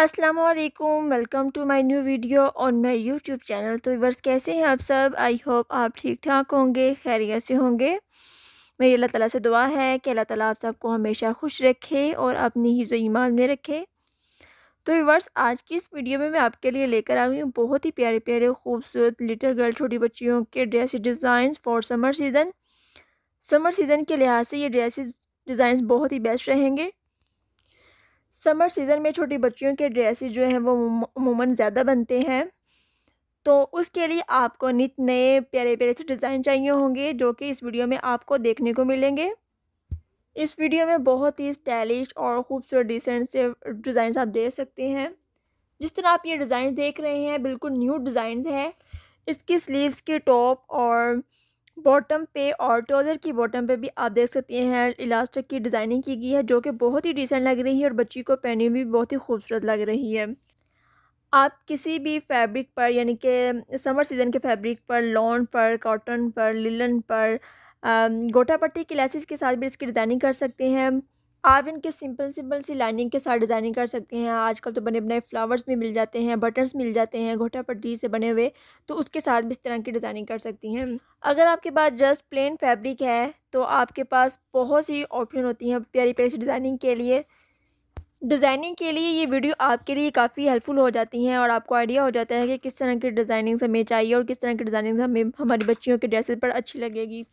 अस्सलाम वालेकुम welcome to my new video on my YouTube channel तो व्यूवर्स कैसे हैं आप सब आई होप आप ठीक ठाक होंगे खैरियत से होंगे मेरी अल्लाह ताला से दुआ है कि अल्लाह ताला आप सबको हमेशा खुश रखे और अपनी ही जो ईमान में रखे तो व्यूवर्स आज की इस वीडियो में मैं आपके लिए लेकर आई हूँ बहुत ही प्यारे प्यारे खूबसूरत लिटिल गर्ल छोटी बच्चियों के dress designs for summer season summer season के लिहाज से ये ड्रेसिस डिज़ाइंस बहुत ही बेस्ट रहेंगे समर सीज़न में छोटी बच्चियों के ड्रेसेस जो हैं वो उमूमन ज़्यादा बनते हैं तो उसके लिए आपको नित नए प्यारे प्यारे से डिज़ाइन चाहिए होंगे जो कि इस वीडियो में आपको देखने को मिलेंगे इस वीडियो में बहुत ही स्टाइलिश और खूबसूरत डिसेंट से डिज़ाइन आप देख सकते हैं जिस तरह आप ये डिज़ाइन देख रहे हैं बिल्कुल न्यू डिज़ाइन है इसकी स्लीव्स के टॉप और बॉटम पे और ट्राउज़र की बॉटम पे भी आप देख सकते हैं इलास्टिक की डिज़ाइनिंग की गई है जो कि बहुत ही डिसेंट लग रही है और बच्ची को पहने में भी बहुत ही खूबसूरत लग रही है आप किसी भी फैब्रिक पर यानी कि समर सीज़न के फैब्रिक पर लॉन पर कॉटन पर लिलन पर गोटा पट्टी की लेसिस के साथ भी इसकी डिज़ाइनिंग कर सकते हैं आप इनके सिंपल सिंपल सी लाइनिंग के साथ डिज़ाइनिंग कर सकते हैं आजकल तो बने बने फ्लावर्स भी मिल जाते हैं बटन्स मिल जाते हैं घोटा पट्टी से बने हुए तो उसके साथ भी इस तरह की डिज़ाइनिंग कर सकती हैं अगर आपके पास जस्ट प्लेन फैब्रिक है तो आपके पास बहुत सी ऑप्शन होती हैं प्यारी प्यारी डिज़ाइनिंग के लिए डिज़ाइनिंग के लिए ये वीडियो आपके लिए काफ़ी हेल्पफुल हो जाती हैं और आपको आइडिया हो जाता है कि किस तरह की डिज़ाइनिंग्स हमें चाहिए और किस तरह की डिज़ाइनिंग्स हमें हमारी बच्चियों के ड्रेसेस पर अच्छी लगेगी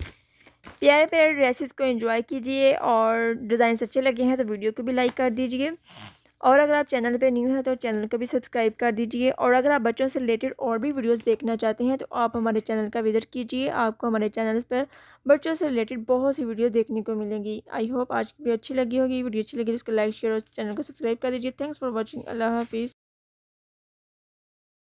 प्यारे प्यारे ड्रेसेस को एंजॉय कीजिए और डिज़ाइन अच्छे लगे हैं तो वीडियो को भी लाइक कर दीजिए और अगर आप चैनल पर न्यू हैं तो चैनल को भी सब्सक्राइब कर दीजिए और अगर आप बच्चों से रिलेटेड और भी वीडियोस देखना चाहते हैं तो आप हमारे चैनल का विज़िट कीजिए आपको हमारे चैनल पर बच्चों से रिलेटेड बहुत सी वीडियो देखने को मिलेंगी आई होप आज की वीडियो अच्छी लगी होगी वीडियो अच्छी लगी तो उसको लाइक शेयर और चैनल को सब्सक्राइब कर दीजिए थैंक्स फॉर वॉचिंग अल्लाह हाफिज़